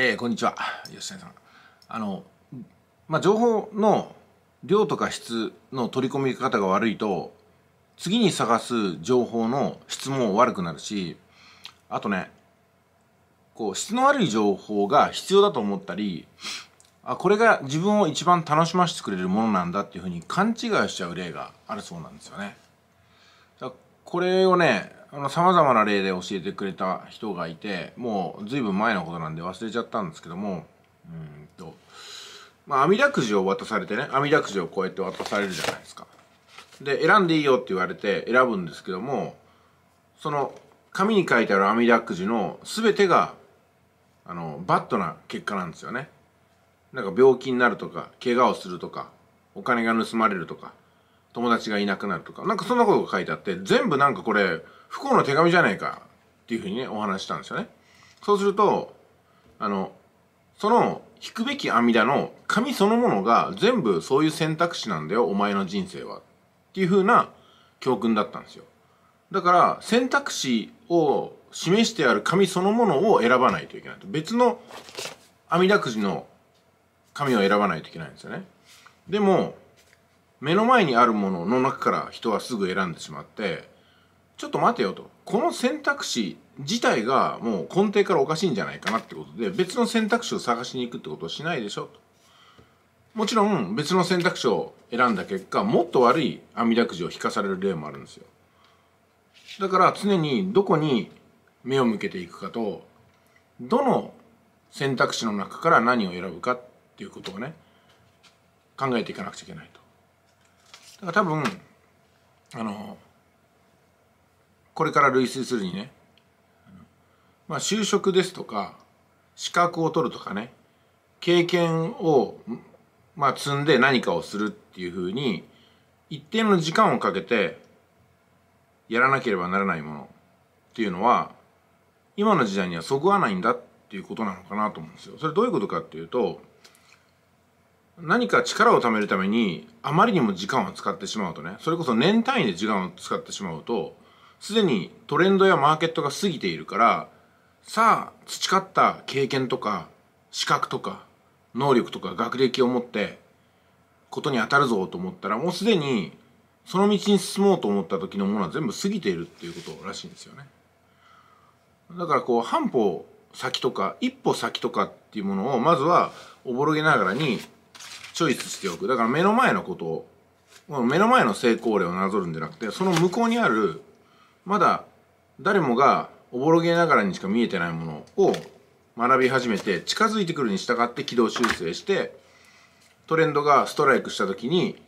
えー、こんにちは吉谷さんあの、まあ、情報の量とか質の取り込み方が悪いと次に探す情報の質も悪くなるしあとねこう質の悪い情報が必要だと思ったりあこれが自分を一番楽しませてくれるものなんだっていうふうに勘違いしちゃう例があるそうなんですよね。これをねあの、様々な例で教えてくれた人がいて、もう随分前のことなんで忘れちゃったんですけども、うんと、まあ、網だくじを渡されてね、網だくじをこうやって渡されるじゃないですか。で、選んでいいよって言われて選ぶんですけども、その、紙に書いてある網だくじの全てが、あの、バットな結果なんですよね。なんか病気になるとか、怪我をするとか、お金が盗まれるとか、友達がいなくなるとか、なんかそんなことが書いてあって、全部なんかこれ、不幸の手紙じゃないかっていうふうにね、お話したんですよね。そうすると、あの、その引くべき網だの紙そのものが全部そういう選択肢なんだよ、お前の人生は。っていうふうな教訓だったんですよ。だから選択肢を示してある紙そのものを選ばないといけない別の網だくじの紙を選ばないといけないんですよね。でも、目の前にあるものの中から人はすぐ選んでしまってちょっと待てよとこの選択肢自体がもう根底からおかしいんじゃないかなってことで別の選択肢を探しに行くってことをしないでしょともちろん別の選択肢を選んだ結果もっと悪い網だくじを引かされる例もあるんですよだから常にどこに目を向けていくかとどの選択肢の中から何を選ぶかっていうことをね考えていかなくちゃいけないと。だから多分あのこれから類推するにね、まあ、就職ですとか資格を取るとかね経験を、まあ、積んで何かをするっていうふうに一定の時間をかけてやらなければならないものっていうのは今の時代にはそぐわないんだっていうことなのかなと思うんですよ。それどういうことかっていうと何か力を貯めるためにあまりにも時間を使ってしまうとねそれこそ年単位で時間を使ってしまうとすでにトレンドやマーケットが過ぎているからさあ培った経験とか資格とか能力とか学歴を持ってことに当たるぞと思ったらもうすでにその道に進もうと思った時のものは全部過ぎているっていうことらしいんですよね。だからこう半歩先とか一歩先とかっていうものをまずはおぼろげながらにチョイスしておくだから目の前のことを目の前の成功例をなぞるんじゃなくてその向こうにあるまだ誰もがおぼろげながらにしか見えてないものを学び始めて近づいてくるに従って軌道修正してトレンドがストライクした時に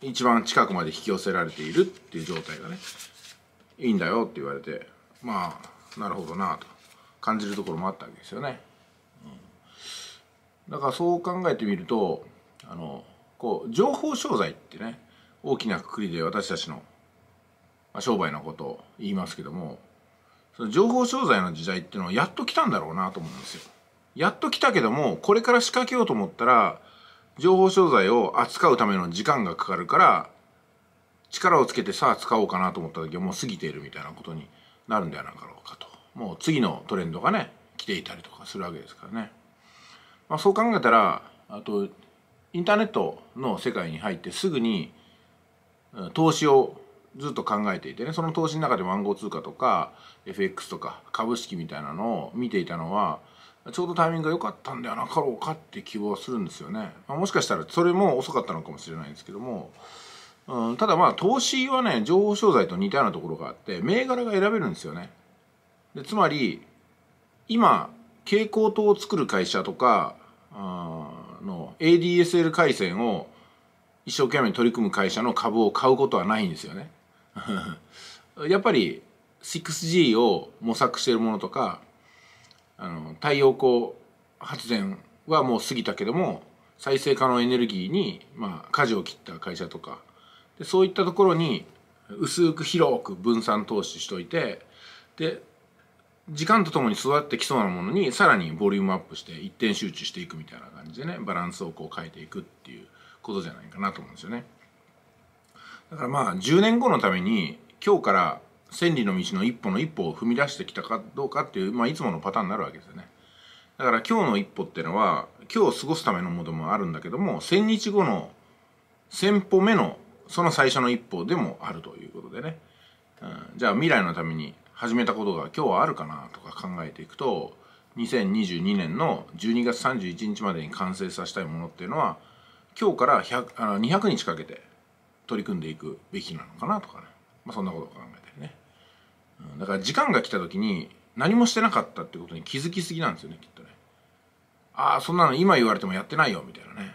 一番近くまで引き寄せられているっていう状態がねいいんだよって言われてまあなるほどなと感じるところもあったわけですよね。だからそう考えてみるとあのこう情報商材ってね大きなくくりで私たちの、まあ、商売のことを言いますけどもその情報商材の時代っていうのはやっと来たんだろうなと思うんですよ。やっと来たけどもこれから仕掛けようと思ったら情報商材を扱うための時間がかかるから力をつけてさあ使おうかなと思った時はもう過ぎているみたいなことになるんではなかろうかともう次のトレンドがね来ていたりとかするわけですからね。まあ、そう考えたらあとインターネットの世界に入ってすぐに投資をずっと考えていてねその投資の中で暗号通貨とか FX とか株式みたいなのを見ていたのはちょうどタイミングが良かったんではなかろうかって希望するんですよね、まあ、もしかしたらそれも遅かったのかもしれないんですけども、うん、ただまあ投資はね情報商材と似たようなところがあって銘柄が選べるんですよねでつまり今蛍光灯を作る会社とかの ADSL 回線を一生懸命取り組む会社の株を買うことはないんですよね やっぱり 6G を模索しているものとかあの太陽光発電はもう過ぎたけども再生可能エネルギーに、まあ、舵を切った会社とかでそういったところに薄く広く分散投資しといてで時間とともに育ってきそうなものにさらにボリュームアップして一点集中していくみたいな感じでねバランスをこう変えていくっていうことじゃないかなと思うんですよねだからまあ10年後のために今日から千里の道の一歩の一歩を踏み出してきたかどうかっていう、まあ、いつものパターンになるわけですよねだから今日の一歩っていうのは今日過ごすためのものもあるんだけども1000日後の1000歩目のその最初の一歩でもあるということでね、うん、じゃあ未来のために始めたことが今日はあるかなとか考えていくと2022年の12月31日までに完成させたいものっていうのは今日から100あの200日かけて取り組んでいくべきなのかなとかね、まあ、そんなことを考えてね、うん、だから時間が来た時に何もしてなかったってことに気づきすぎなんですよねきっとねああそんなの今言われてもやってないよみたいなね、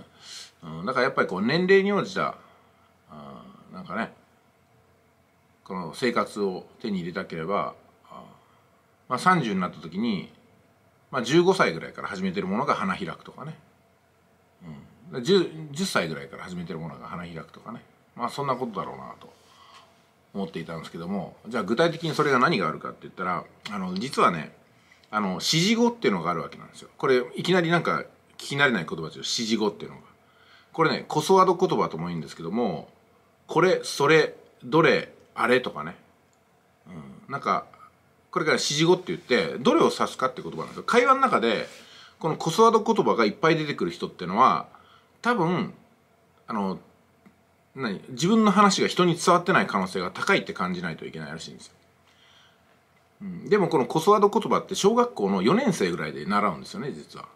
うん、だからやっぱりこう年齢に応じたあなんかねその生活を手に入れたければ、まあ、30になった時に、まあ、15歳ぐらいから始めてるものが花開くとかね、うん、10, 10歳ぐらいから始めてるものが花開くとかね、まあ、そんなことだろうなと思っていたんですけどもじゃあ具体的にそれが何があるかって言ったらあの実はねあの指示語っていうのがあるわけなんですよ。これいきなりなんか聞き慣れない言葉ですよ指示語っていうのが。これねコソワード言葉ともいいんですけどもこれそれどれあれとかね、うん、なんかこれから指示語って言ってどれを指すかって言葉なんですよ会話の中でこのコスワード言葉がいっぱい出てくる人ってのは多分あの何自分の話が人に伝わってない可能性が高いって感じないといけないらしいんですよ。うん、でもこのコスワード言葉って小学校の4年生ぐらいで習うんですよね実は。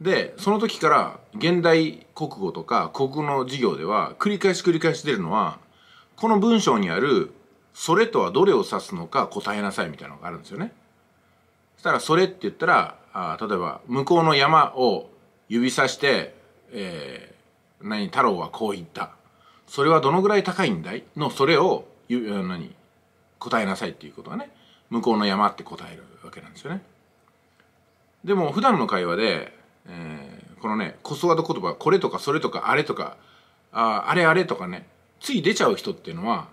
でその時から現代国語とか国語の授業では繰り返し繰り返し出るのはこの文章にある「それ」とはどれを指すのか答えなさいみたいなのがあるんですよね。そしたら「それ」って言ったらあ例えば向こうの山を指さして「えー、何太郎はこう言った」「それはどのぐらい高いんだい?」の「それを」何答えなさいっていうことはね向こうの山って答えるわけなんですよね。でも普段の会話で、えー、このねコスワード言葉「これ」とか「それ」とか「あれ」とか「ああれあれ」とかねつい出ちゃう人っていうのは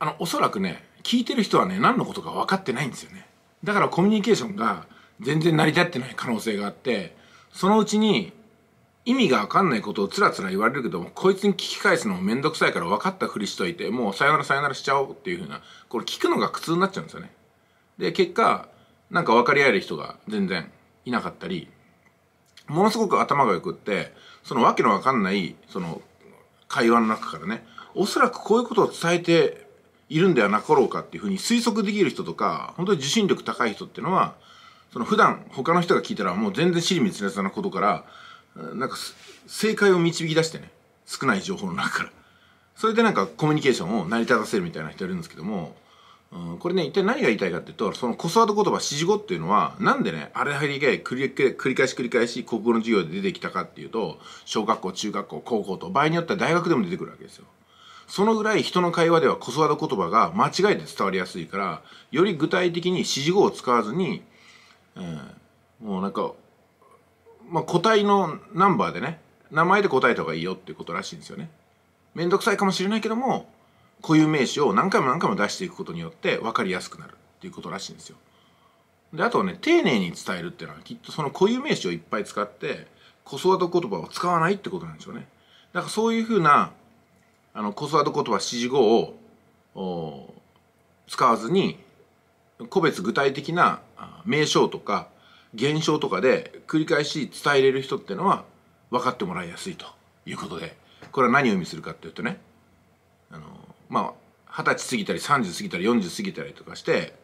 あのおそらくね聞いてる人はね何のことか分かってないんですよねだからコミュニケーションが全然成り立ってない可能性があってそのうちに意味が分かんないことをつらつら言われるけどもこいつに聞き返すのも面倒くさいから分かったふりしといてもうさよならさよならしちゃおうっていうふうなこれ聞くのが苦痛になっちゃうんですよねで結果なんか分かり合える人が全然いなかったりものすごく頭がよくってその訳の分かんないその会話の中からねおそらくこういうことを伝えているんではなかろうかっていうふうに推測できる人とか、本当に受信力高い人っていうのは、その普段他の人が聞いたらもう全然尻滅裂なことから、なんか正解を導き出してね、少ない情報の中から。それでなんかコミュニケーションを成り立たせるみたいな人いるんですけども、うん、これね、一体何が言いたいかっていうと、そのコスワード言葉、指示語っていうのは、なんでね、あれだけ繰り返し繰り返し国語の授業で出てきたかっていうと、小学校、中学校、高校と、場合によっては大学でも出てくるわけですよ。そのぐらい人の会話では子育て言葉が間違えて伝わりやすいから、より具体的に指示語を使わずに、えー、もうなんか、まあ、個体のナンバーでね、名前で答えた方がいいよっていうことらしいんですよね。めんどくさいかもしれないけども、固有名詞を何回も何回も出していくことによって分かりやすくなるっていうことらしいんですよ。で、あとね、丁寧に伝えるっていうのはきっとその固有名詞をいっぱい使って、子育て言葉を使わないってことなんですよね。だからそういうふうなあのコスワード言葉示語を使わずに個別具体的な名称とか現象とかで繰り返し伝えれる人ってのは分かってもらいやすいということでこれは何を意味するかっていうとねあのまあ二十歳過ぎたり30過ぎたり40過ぎたりとかして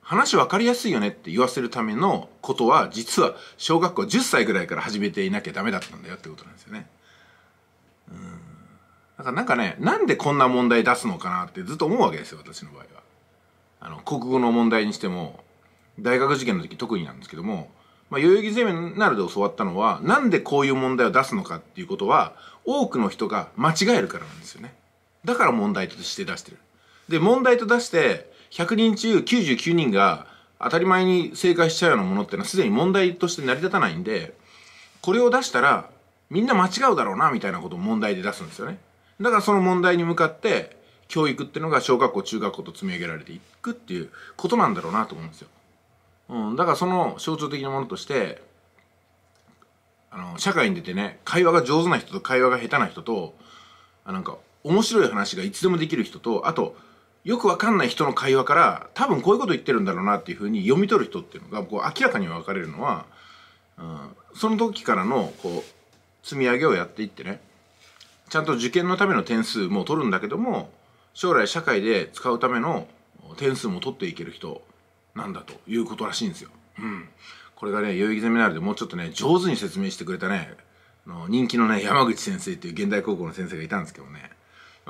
話分かりやすいよねって言わせるためのことは実は小学校10歳ぐらいから始めていなきゃダメだったんだよってことなんですよね。うんだからなんかね、なんでこんな問題出すのかなってずっと思うわけですよ、私の場合は。あの、国語の問題にしても、大学受験の時特になんですけども、まあ、代々木ゼミナルで教わったのは、なんでこういう問題を出すのかっていうことは、多くの人が間違えるからなんですよね。だから問題として出してる。で、問題と出して、100人中99人が当たり前に正解しちゃうようなものってのはすでに問題として成り立たないんで、これを出したら、みんな間違うだろうな、みたいなことを問題で出すんですよね。だからその問題に向かって教育ってのが小学校中学校と積み上げられていくっていうことなんだろうなと思うんですよ、うん、だからその象徴的なものとしてあの社会に出てね会話が上手な人と会話が下手な人とあなんか面白い話がいつでもできる人とあとよくわかんない人の会話から多分こういうこと言ってるんだろうなっていうふうに読み取る人っていうのがこう明らかに分かれるのは、うん、その時からのこう積み上げをやっていってねちゃんと受験のための点数も取るんだけども将来社会で使うための点数も取っていける人なんだということらしいんですよ。うん、これがね代々木ゼミナールでもうちょっとね上手に説明してくれたねの人気のね山口先生っていう現代高校の先生がいたんですけどね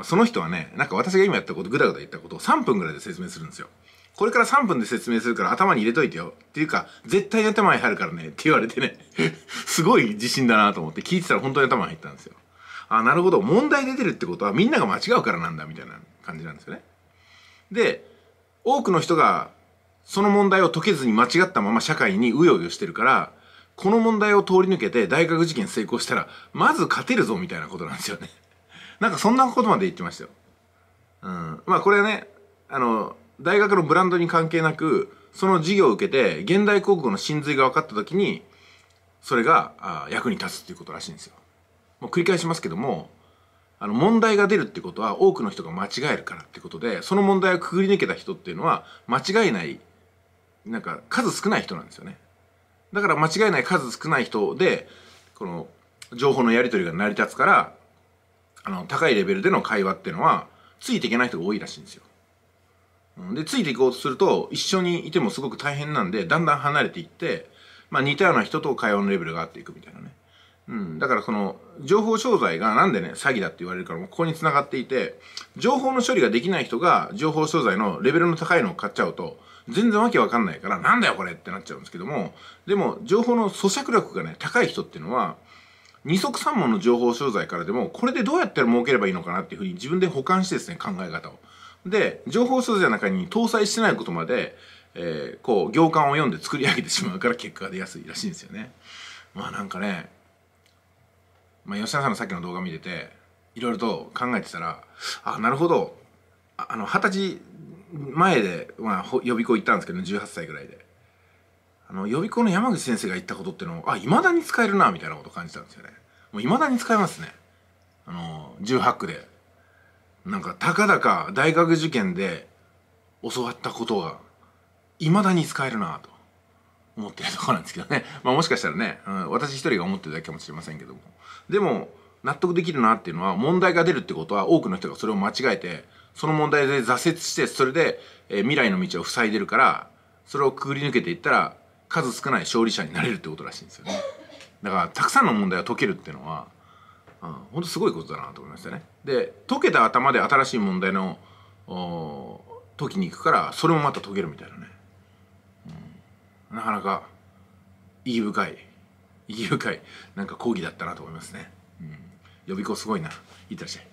その人はねなんか私が今やったことグダグダ言ったことを3分ぐらいで説明するんですよ。これから3分で説明するから頭に入れといてよ。っていうか、絶対に頭に入るからね。って言われてね。すごい自信だなと思って聞いてたら本当に頭に入ったんですよ。あなるほど問題出てるってことはみんなが間違うからなんだみたいな感じなんですよねで多くの人がその問題を解けずに間違ったまま社会にうようよしてるからこの問題を通り抜けて大学受験成功したらまず勝てるぞみたいなことなんですよね なんかそんなことまで言ってましたようんまあこれはねあの大学のブランドに関係なくその授業を受けて現代広告の真髄が分かった時にそれが役に立つっていうことらしいんですよもう繰り返しますけどもあの問題が出るってことは多くの人が間違えるからってことでその問題をくぐり抜けた人っていうのは間違いないなんか数少ない人なんですよねだから間違いない数少ない人でこの情報のやり取りが成り立つからあの高いレベルでの会話っていうのはついていけない人が多いらしいんですよでついていこうとすると一緒にいてもすごく大変なんでだんだん離れていって、まあ、似たような人と会話のレベルが合っていくみたいなねうん、だからその情報商材がなんでね詐欺だって言われるからここに繋がっていて情報の処理ができない人が情報商材のレベルの高いのを買っちゃうと全然わけわかんないからなんだよこれってなっちゃうんですけどもでも情報の咀嚼力がね高い人っていうのは二足三門の情報商材からでもこれでどうやったら儲ければいいのかなっていうふうに自分で保管してですね考え方を。で情報商材の中に搭載してないことまで、えー、こう行間を読んで作り上げてしまうから結果が出やすいらしいんですよね。まあなんかねまあ、吉田さんのさっきの動画見てていろいろと考えてたらあなるほどあの二十歳前で、まあ、予備校行ったんですけど18歳ぐらいであの予備校の山口先生が言ったことってのあいまだに使えるなみたいなこと感じたんですよねもういまだに使えますねあの18区でなんかたかだか大学受験で教わったことがいまだに使えるなと思ってるとこなんですけどね。まあもしかしたらね、うん、私一人が思ってるだけかもしれませんけども。でも、納得できるなっていうのは、問題が出るってことは、多くの人がそれを間違えて、その問題で挫折して、それで、えー、未来の道を塞いでるから、それをくぐり抜けていったら、数少ない勝利者になれるってことらしいんですよね。だから、たくさんの問題を解けるっていうのは、うん、ほんとすごいことだなと思いましたね。で、解けた頭で新しい問題の、解きに行くから、それもまた解けるみたいなね。なかなか意義深い意義深いなんか講義だったなと思いますね、うん、予備校すごいないってらっしゃい